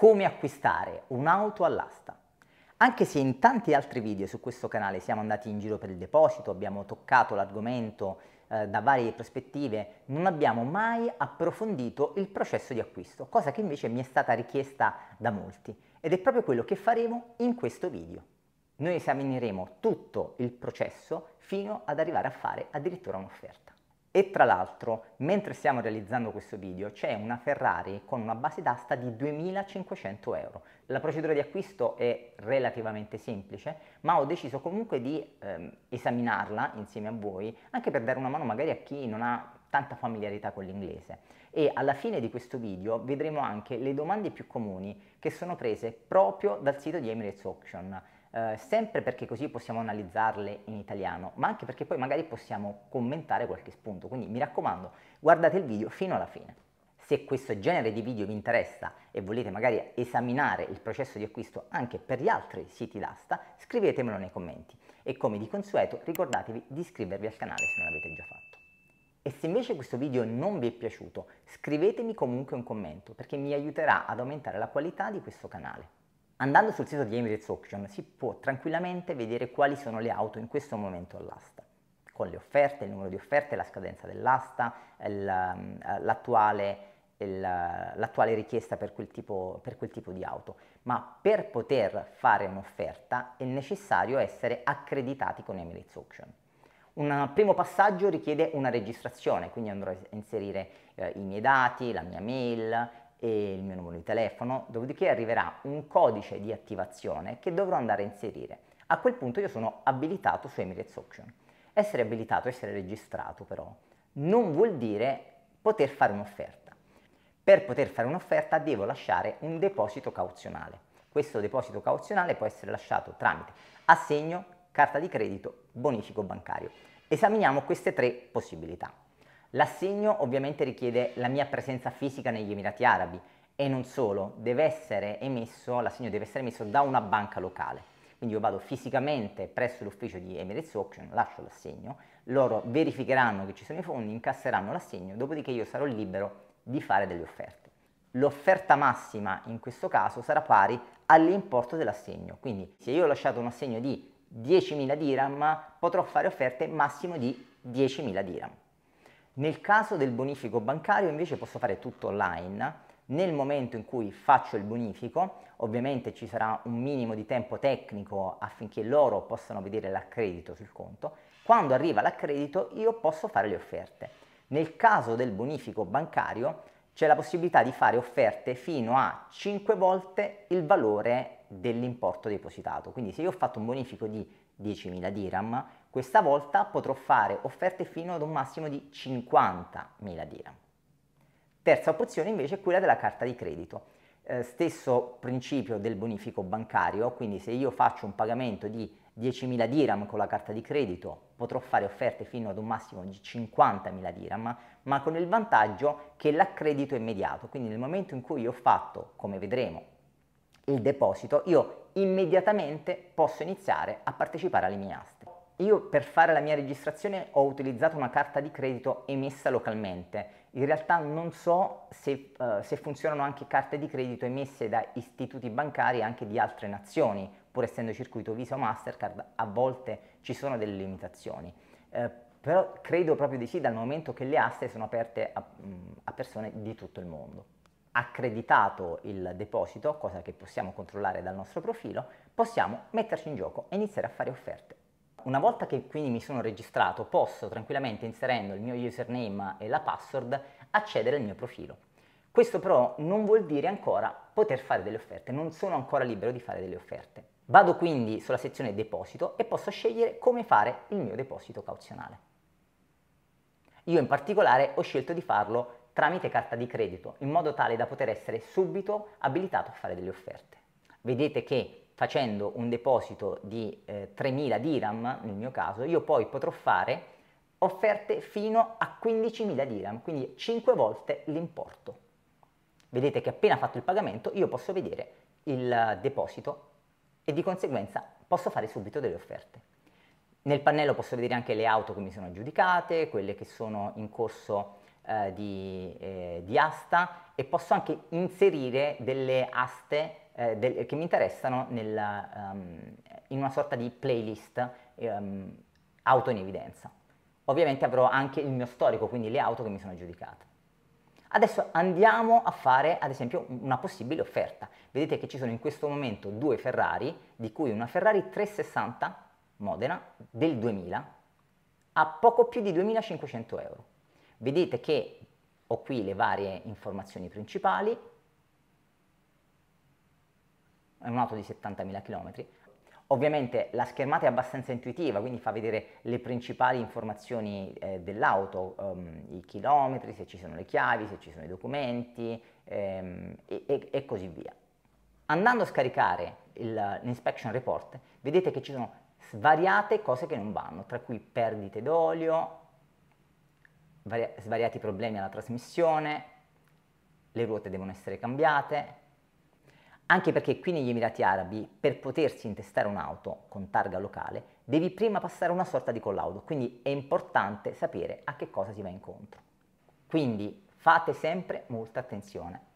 come acquistare un'auto all'asta. Anche se in tanti altri video su questo canale siamo andati in giro per il deposito, abbiamo toccato l'argomento eh, da varie prospettive, non abbiamo mai approfondito il processo di acquisto, cosa che invece mi è stata richiesta da molti ed è proprio quello che faremo in questo video. Noi esamineremo tutto il processo fino ad arrivare a fare addirittura un'offerta. E tra l'altro, mentre stiamo realizzando questo video, c'è una Ferrari con una base d'asta di 2500 euro. La procedura di acquisto è relativamente semplice, ma ho deciso comunque di ehm, esaminarla insieme a voi, anche per dare una mano magari a chi non ha tanta familiarità con l'inglese. E alla fine di questo video vedremo anche le domande più comuni che sono prese proprio dal sito di Emirates Auction eh, sempre perché così possiamo analizzarle in italiano, ma anche perché poi magari possiamo commentare qualche spunto. Quindi mi raccomando, guardate il video fino alla fine. Se questo genere di video vi interessa e volete magari esaminare il processo di acquisto anche per gli altri siti d'asta, scrivetemelo nei commenti. E come di consueto ricordatevi di iscrivervi al canale se non l'avete già fatto. E se invece questo video non vi è piaciuto, scrivetemi comunque un commento perché mi aiuterà ad aumentare la qualità di questo canale. Andando sul sito di Emirates Auction si può tranquillamente vedere quali sono le auto in questo momento all'asta, con le offerte, il numero di offerte, la scadenza dell'asta, eh, l'attuale, l'attuale richiesta per quel, tipo, per quel tipo di auto. Ma per poter fare un'offerta è necessario essere accreditati con Emirates Auction. Un primo passaggio richiede una registrazione, quindi andrò a inserire eh, i miei dati, la mia mail, e il mio numero di telefono, dopodiché arriverà un codice di attivazione che dovrò andare a inserire. A quel punto io sono abilitato su Emirates Auction. Essere abilitato, essere registrato però, non vuol dire poter fare un'offerta. Per poter fare un'offerta devo lasciare un deposito cauzionale. Questo deposito cauzionale può essere lasciato tramite assegno, carta di credito, bonifico bancario. Esaminiamo queste tre possibilità. L'assegno ovviamente richiede la mia presenza fisica negli Emirati Arabi e non solo, deve essere emesso, l'assegno deve essere emesso da una banca locale. Quindi io vado fisicamente presso l'ufficio di Emirates Auction, lascio l'assegno, loro verificheranno che ci sono i fondi, incasseranno l'assegno, dopodiché io sarò libero di fare delle offerte. L'offerta massima in questo caso sarà pari all'importo dell'assegno, quindi se io ho lasciato un assegno di 10.000 dirham potrò fare offerte massimo di 10.000 dirham. Nel caso del bonifico bancario invece posso fare tutto online. Nel momento in cui faccio il bonifico, ovviamente ci sarà un minimo di tempo tecnico affinché loro possano vedere l'accredito sul conto. Quando arriva l'accredito io posso fare le offerte. Nel caso del bonifico bancario c'è la possibilità di fare offerte fino a 5 volte il valore dell'importo depositato. Quindi se io ho fatto un bonifico di 10.000 dirham, questa volta potrò fare offerte fino ad un massimo di 50.000 dirham. Terza opzione invece è quella della carta di credito. Eh, stesso principio del bonifico bancario, quindi se io faccio un pagamento di 10.000 dirham con la carta di credito potrò fare offerte fino ad un massimo di 50.000 dirham, ma con il vantaggio che l'accredito è immediato, quindi nel momento in cui io ho fatto, come vedremo, il deposito, io immediatamente posso iniziare a partecipare alle mie aste. Io per fare la mia registrazione ho utilizzato una carta di credito emessa localmente. In realtà non so se, uh, se funzionano anche carte di credito emesse da istituti bancari anche di altre nazioni, pur essendo circuito Visa o Mastercard, a volte ci sono delle limitazioni. Uh, però credo proprio di sì dal momento che le aste sono aperte a, mm, a persone di tutto il mondo accreditato il deposito, cosa che possiamo controllare dal nostro profilo, possiamo metterci in gioco e iniziare a fare offerte. Una volta che quindi mi sono registrato, posso tranquillamente inserendo il mio username e la password accedere al mio profilo. Questo però non vuol dire ancora poter fare delle offerte, non sono ancora libero di fare delle offerte. Vado quindi sulla sezione deposito e posso scegliere come fare il mio deposito cauzionale. Io in particolare ho scelto di farlo tramite carta di credito in modo tale da poter essere subito abilitato a fare delle offerte. Vedete che facendo un deposito di eh, 3.000 dirham, nel mio caso, io poi potrò fare offerte fino a 15.000 dirham, quindi 5 volte l'importo. Vedete che appena fatto il pagamento io posso vedere il deposito e di conseguenza posso fare subito delle offerte. Nel pannello posso vedere anche le auto che mi sono aggiudicate, quelle che sono in corso eh, di, eh, di, asta e posso anche inserire delle aste eh, del, che mi interessano nella, um, ehm, in una sorta di playlist um, auto in evidenza. Ovviamente avrò anche il mio storico, quindi le auto che mi sono giudicate. Adesso andiamo a fare ad esempio una possibile offerta. Vedete che ci sono in questo momento due Ferrari, di cui una Ferrari 360 Modena del 2000 a poco più di 2500 euro. Vedete che ho qui le varie informazioni principali, è un'auto di 70.000 km, Ovviamente la schermata è abbastanza intuitiva, quindi fa vedere le principali informazioni eh, dell'auto, um, i chilometri, se ci sono le chiavi, se ci sono i documenti ehm, e, e, così via. Andando a scaricare l'inspection report, vedete che ci sono svariate cose che non vanno, tra cui perdite d'olio, varia- svariati problemi alla trasmissione, le ruote devono essere cambiate, anche perché qui negli Emirati Arabi per potersi intestare un'auto con targa locale devi prima passare una sorta di collaudo, quindi è importante sapere a che cosa si va incontro. Quindi fate sempre molta attenzione.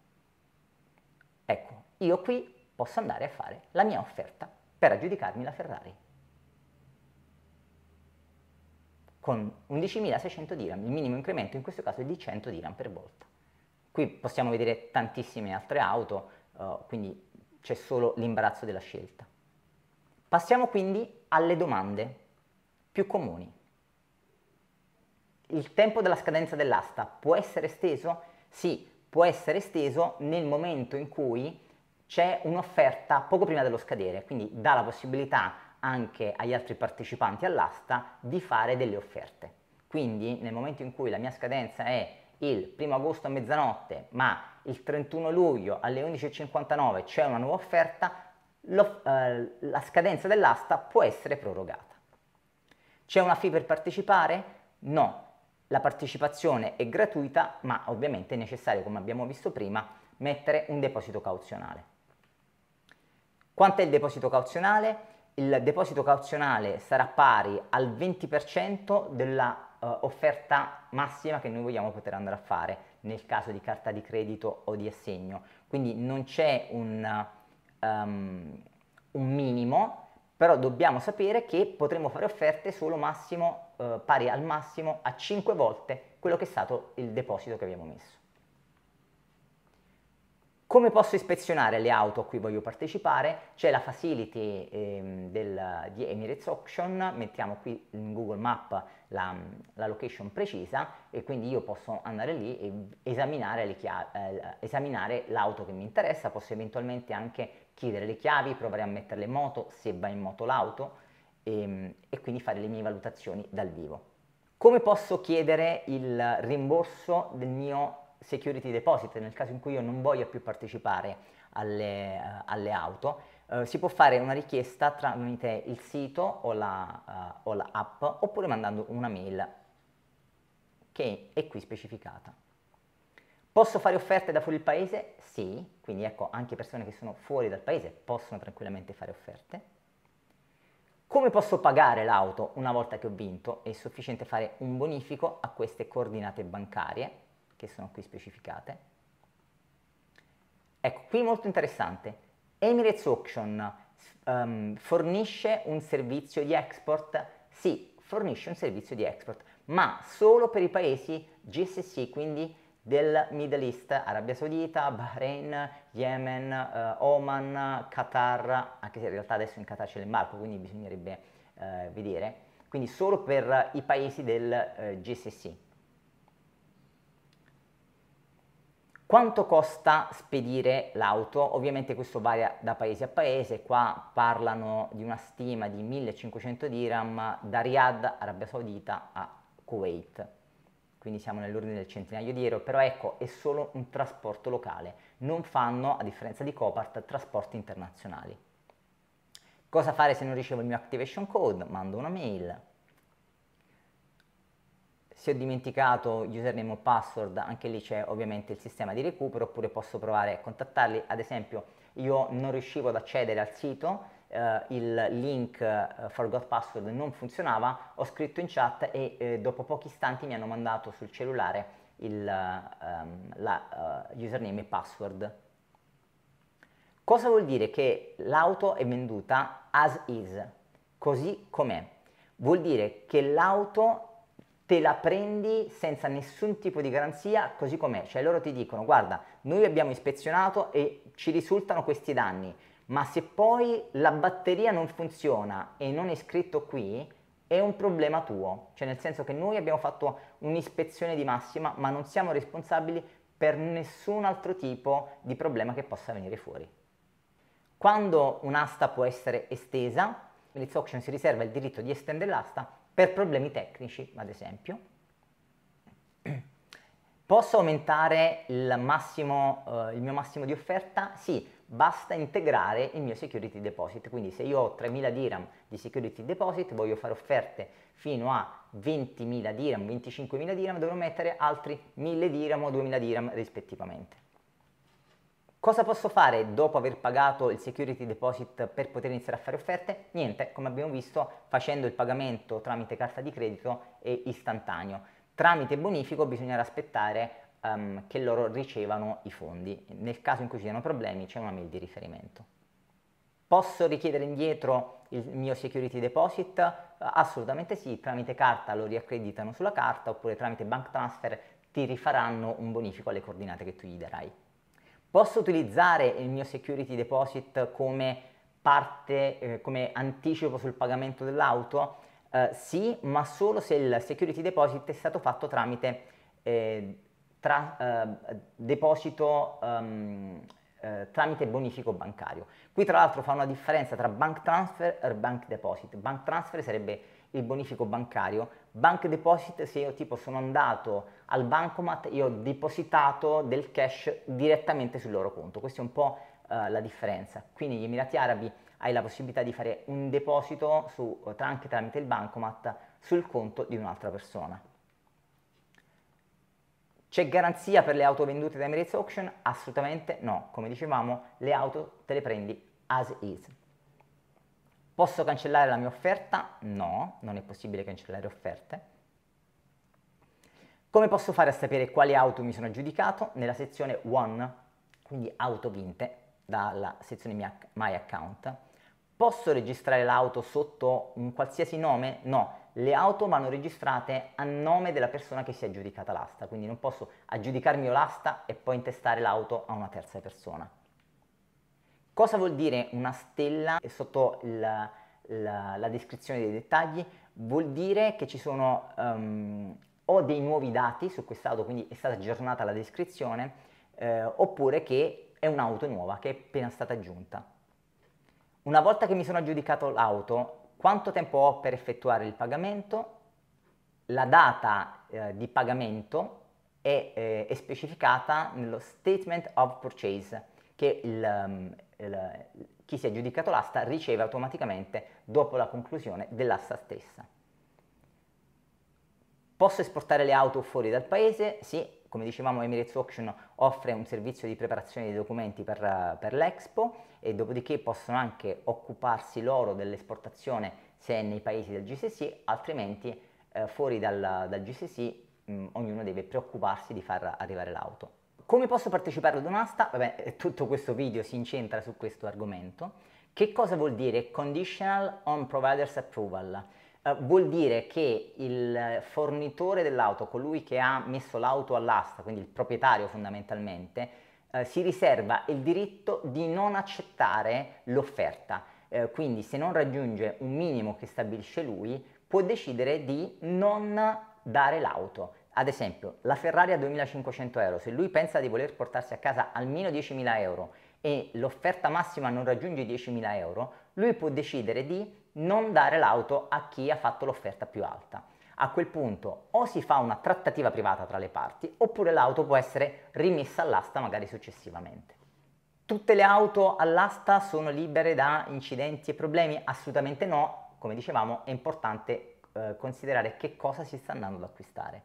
Ecco, io qui posso andare a fare la mia offerta per aggiudicarmi la Ferrari. con 11.600 dirham, il minimo incremento in questo caso è di 100 dirham per volta. Qui possiamo vedere tantissime altre auto, uh, quindi c'è solo l'imbarazzo della scelta. Passiamo quindi alle domande più comuni. Il tempo della scadenza dell'asta può essere esteso? Sì, può essere esteso nel momento in cui c'è un'offerta poco prima dello scadere, quindi dà la possibilità anche agli altri partecipanti all'asta di fare delle offerte. Quindi nel momento in cui la mia scadenza è il 1 agosto a mezzanotte, ma il 31 luglio alle 11.59 c'è una nuova offerta, lo, eh, la scadenza dell'asta può essere prorogata. C'è una fee per partecipare? No, la partecipazione è gratuita, ma ovviamente è necessario, come abbiamo visto prima, mettere un deposito cauzionale. Quanto è il deposito cauzionale? il deposito cauzionale sarà pari al 20% della uh, offerta massima che noi vogliamo poter andare a fare nel caso di carta di credito o di assegno. Quindi non c'è un, um, un minimo, però dobbiamo sapere che potremo fare offerte solo massimo, uh, pari al massimo a 5 volte quello che è stato il deposito che abbiamo messo. Come posso ispezionare le auto a cui voglio partecipare? C'è la facility ehm, del, di Emirates Auction, mettiamo qui in Google Map la, la, location precisa e quindi io posso andare lì e esaminare, eh, esaminare l'auto che mi interessa, posso eventualmente anche chiedere le chiavi, provare a metterle in moto se va in moto l'auto e, ehm, e quindi fare le mie valutazioni dal vivo. Come posso chiedere il rimborso del mio security deposit, nel caso in cui io non voglia più partecipare alle, eh, alle auto, eh, si può fare una richiesta tramite il sito o la, uh, o la app oppure mandando una mail che è qui specificata. Posso fare offerte da fuori il paese? Sì, quindi ecco anche persone che sono fuori dal paese possono tranquillamente fare offerte. Come posso pagare l'auto una volta che ho vinto? È sufficiente fare un bonifico a queste coordinate bancarie che sono qui specificate. Ecco, qui molto interessante, Emirates Auction um, fornisce un servizio di export? Sì, fornisce un servizio di export, ma solo per i paesi GSC, quindi del Middle East, Arabia Saudita, Bahrain, Yemen, eh, Oman, Qatar, anche se in realtà adesso in Qatar c'è l'embarco, quindi bisognerebbe eh, vedere, quindi solo per i paesi del eh, GCC. Quanto costa spedire l'auto? Ovviamente questo varia da paese a paese, qua parlano di una stima di 1500 dirham da Riyadh, Arabia Saudita a Kuwait. Quindi siamo nell'ordine del centinaio di euro, però ecco, è solo un trasporto locale, non fanno, a differenza di Copart, trasporti internazionali. Cosa fare se non ricevo il mio activation code? Mando una mail, se ho dimenticato username o password, anche lì c'è ovviamente il sistema di recupero, oppure posso provare a contattarli. Ad esempio, io non riuscivo ad accedere al sito, eh, il link eh, forgot password non funzionava, ho scritto in chat e eh, dopo pochi istanti mi hanno mandato sul cellulare il, ehm, la uh, username e password. Cosa vuol dire che l'auto è venduta as is, così com'è? Vuol dire che l'auto te la prendi senza nessun tipo di garanzia così com'è, cioè loro ti dicono guarda noi abbiamo ispezionato e ci risultano questi danni, ma se poi la batteria non funziona e non è scritto qui è un problema tuo, cioè nel senso che noi abbiamo fatto un'ispezione di massima ma non siamo responsabili per nessun altro tipo di problema che possa venire fuori. Quando un'asta può essere estesa, l'Eats Auction si riserva il diritto di estendere l'asta per problemi tecnici, ad esempio. Posso aumentare il, massimo, eh, il mio massimo di offerta? Sì, basta integrare il mio security deposit. Quindi se io ho 3.000 dirham di security deposit, voglio fare offerte fino a 20.000 dirham, 25.000 dirham, dovrò mettere altri 1.000 dirham o 2.000 dirham rispettivamente. Cosa posso fare dopo aver pagato il security deposit per poter iniziare a fare offerte? Niente, come abbiamo visto, facendo il pagamento tramite carta di credito è istantaneo. Tramite bonifico bisognerà aspettare um, che loro ricevano i fondi. Nel caso in cui ci siano problemi c'è una mail di riferimento. Posso richiedere indietro il mio security deposit? Eh, assolutamente sì, tramite carta lo riaccreditano sulla carta oppure tramite bank transfer ti rifaranno un bonifico alle coordinate che tu gli darai. Posso utilizzare il mio security deposit come parte, eh, come anticipo sul pagamento dell'auto? Eh, sì, ma solo se il security deposit è stato fatto tramite eh, tra, eh, deposito um, tramite bonifico bancario. Qui tra l'altro fa una differenza tra bank transfer e bank deposit. Bank transfer sarebbe il bonifico bancario, Banca deposit, se io tipo sono andato al bancomat e ho depositato del cash direttamente sul loro conto. Questa è un po' eh, la differenza. Quindi negli Emirati Arabi hai la possibilità di fare un deposito su, anche tramite il bancomat sul conto di un'altra persona. C'è garanzia per le auto vendute da Emirates Auction? Assolutamente no. Come dicevamo, le auto te le prendi as is. Posso cancellare la mia offerta? No, non è possibile cancellare offerte. Come posso fare a sapere quale auto mi sono aggiudicato? Nella sezione One, quindi auto vinte, dalla sezione My Account. Posso registrare l'auto sotto un qualsiasi nome? No, le auto vanno registrate a nome della persona che si è aggiudicata l'asta, quindi non posso aggiudicarmi l'asta e poi intestare l'auto a una terza persona. Cosa vuol dire una stella? sotto la, la, la, descrizione dei dettagli vuol dire che ci sono um, o dei nuovi dati su quest'auto, quindi è stata aggiornata la descrizione, eh, oppure che è un'auto nuova che è appena stata aggiunta. Una volta che mi sono aggiudicato l'auto, quanto tempo ho per effettuare il pagamento? La data eh, di pagamento è, eh, è specificata nello statement of purchase che è il, um, il, chi si è aggiudicato l'asta riceve automaticamente dopo la conclusione dell'asta stessa. Posso esportare le auto fuori dal paese? Sì, come dicevamo Emirates Auction offre un servizio di preparazione dei documenti per, per l'Expo e dopodiché possono anche occuparsi loro dell'esportazione se è nei paesi del GCC, altrimenti eh, fuori dal, dal GCC mh, mm, ognuno deve preoccuparsi di far arrivare l'auto come posso partecipare ad un'asta? Vabbè, eh, tutto questo video si incentra su questo argomento. Che cosa vuol dire conditional on provider's approval? Uh, vuol dire che il fornitore dell'auto, colui che ha messo l'auto all'asta, quindi il proprietario fondamentalmente, uh, si riserva il diritto di non accettare l'offerta. Uh, quindi se non raggiunge un minimo che stabilisce lui, può decidere di non dare l'auto. Ad esempio, la Ferrari a 2500 euro, se lui pensa di voler portarsi a casa almeno 10.000 euro e l'offerta massima non raggiunge 10.000 euro, lui può decidere di non dare l'auto a chi ha fatto l'offerta più alta. A quel punto o si fa una trattativa privata tra le parti oppure l'auto può essere rimessa all'asta magari successivamente. Tutte le auto all'asta sono libere da incidenti e problemi? Assolutamente no, come dicevamo è importante eh, considerare che cosa si sta andando ad acquistare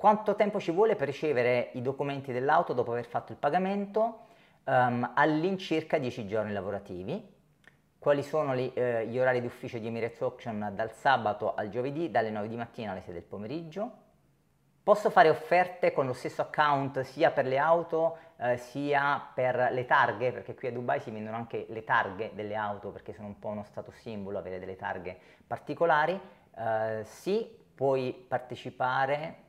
quanto tempo ci vuole per ricevere i documenti dell'auto dopo aver fatto il pagamento? Um, all'incirca 10 giorni lavorativi. Quali sono li, eh, gli orari d'ufficio di Emirates Auction dal sabato al giovedì, dalle 9 di mattina alle 6 del pomeriggio? Posso fare offerte con lo stesso account sia per le auto eh, sia per le targhe, perché qui a Dubai si vendono anche le targhe delle auto, perché sono un po' uno stato simbolo avere delle targhe particolari. Eh, sì, puoi partecipare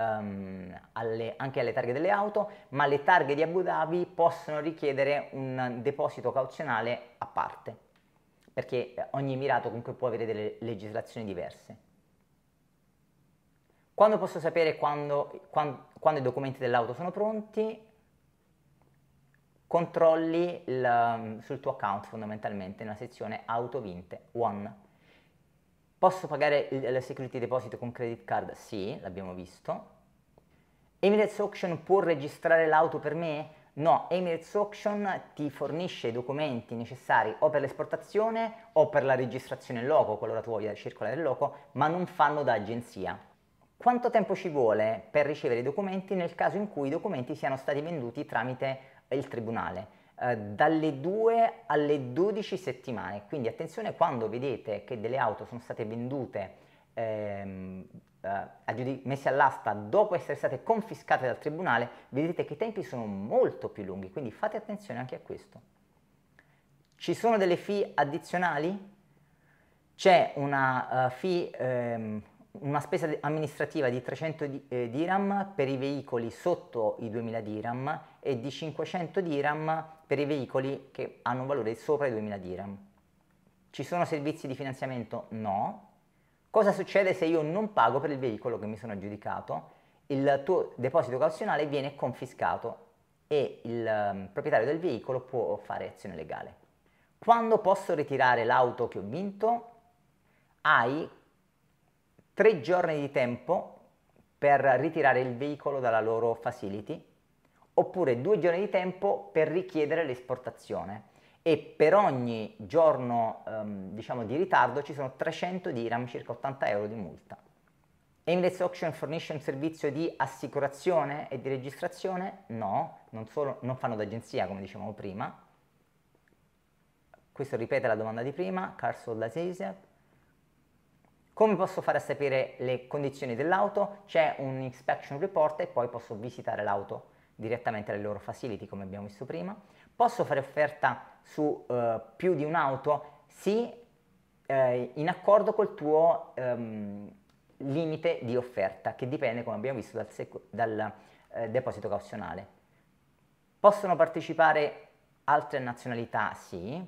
um, alle, anche alle targhe delle auto, ma le targhe di Abu Dhabi possono richiedere un deposito cauzionale a parte, perché eh, ogni Emirato comunque può avere delle legislazioni diverse. Quando posso sapere quando, quando, quando i documenti dell'auto sono pronti? Controlli il, sul tuo account fondamentalmente nella sezione auto vinte, one. Posso pagare il security deposit con credit card? Sì, l'abbiamo visto. Emirates Auction può registrare l'auto per me? No, Emirates Auction ti fornisce i documenti necessari o per l'esportazione o per la registrazione in loco, qualora tu voglia circolare in loco, ma non fanno da agenzia. Quanto tempo ci vuole per ricevere i documenti nel caso in cui i documenti siano stati venduti tramite il tribunale? Eh, dalle 2 alle 12 settimane. Quindi attenzione quando vedete che delle auto sono state vendute, ehm, eh, messe all'asta dopo essere state confiscate dal tribunale, vedete che i tempi sono molto più lunghi, quindi fate attenzione anche a questo. Ci sono delle fee addizionali? C'è una uh, fee ehm, una spesa amministrativa di 300 di, eh, dirham per i veicoli sotto i 2000 dirham e di 500 dirham per i veicoli che hanno un valore sopra i 2000 dirham. Ci sono servizi di finanziamento? No. Cosa succede se io non pago per il veicolo che mi sono aggiudicato? Il tuo deposito cauzionale viene confiscato e il ehm, proprietario del veicolo può fare azione legale. Quando posso ritirare l'auto che ho vinto? Hai tre giorni di tempo per ritirare il veicolo dalla loro facility oppure due giorni di tempo per richiedere l'esportazione e per ogni giorno ehm, diciamo di ritardo ci sono 300 dirham circa 80 euro di multa Aimless Auction fornisce un servizio di assicurazione e di registrazione? No, non, solo, non fanno d'agenzia come dicevamo prima questo ripete la domanda di prima, Carsold Aziz, come posso fare a sapere le condizioni dell'auto? C'è un inspection report e poi posso visitare l'auto direttamente alle loro facility come abbiamo visto prima. Posso fare offerta su eh, più di un'auto? Sì, eh, in accordo col tuo ehm, limite di offerta che dipende come abbiamo visto dal, dal eh, deposito cauzionale. Possono partecipare altre nazionalità? Sì.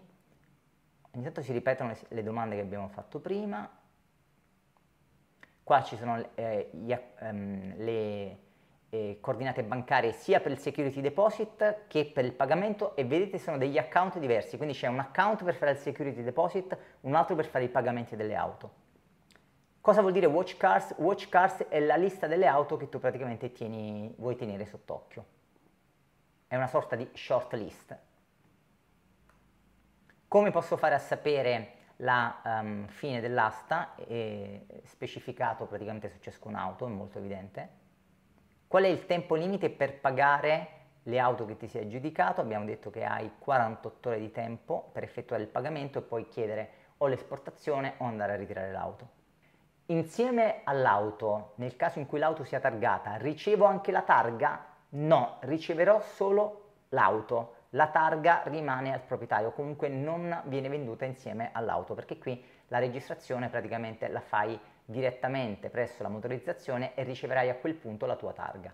Intanto si ripetono le domande che abbiamo fatto prima. Qua ci sono eh, gli, ehm, le eh, coordinate bancarie sia per il security deposit che per il pagamento e vedete sono degli account diversi, quindi c'è un account per fare il security deposit, un altro per fare i pagamenti delle auto. Cosa vuol dire watch cars? Watch cars è la lista delle auto che tu praticamente tieni, vuoi tenere sott'occhio. È una sorta di short list. Come posso fare a sapere la um, fine dell'asta è specificato praticamente su ciascuna auto, è molto evidente. Qual è il tempo limite per pagare le auto che ti si è aggiudicato? Abbiamo detto che hai 48 ore di tempo per effettuare il pagamento e poi chiedere o l'esportazione o andare a ritirare l'auto. Insieme all'auto, nel caso in cui l'auto sia targata, ricevo anche la targa? No, riceverò solo l'auto la targa rimane al proprietario, comunque non viene venduta insieme all'auto, perché qui la registrazione praticamente la fai direttamente presso la motorizzazione e riceverai a quel punto la tua targa.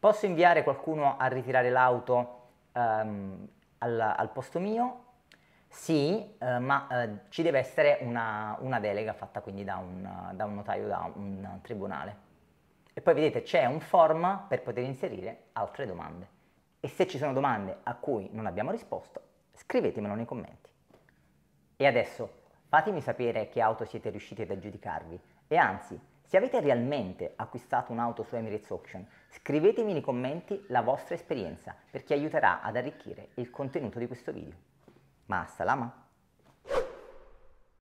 Posso inviare qualcuno a ritirare l'auto ehm, al, al, posto mio? Sì, eh, ma eh, ci deve essere una, una delega fatta quindi da un, da un notaio, da un tribunale. E poi vedete c'è un form per poter inserire altre domande e se ci sono domande a cui non abbiamo risposto, scrivetemelo nei commenti. E adesso fatemi sapere che auto siete riusciti ad aggiudicarvi e anzi, se avete realmente acquistato un'auto su Emirates Auction, scrivetemi nei commenti la vostra esperienza perché aiuterà ad arricchire il contenuto di questo video. Ma salama!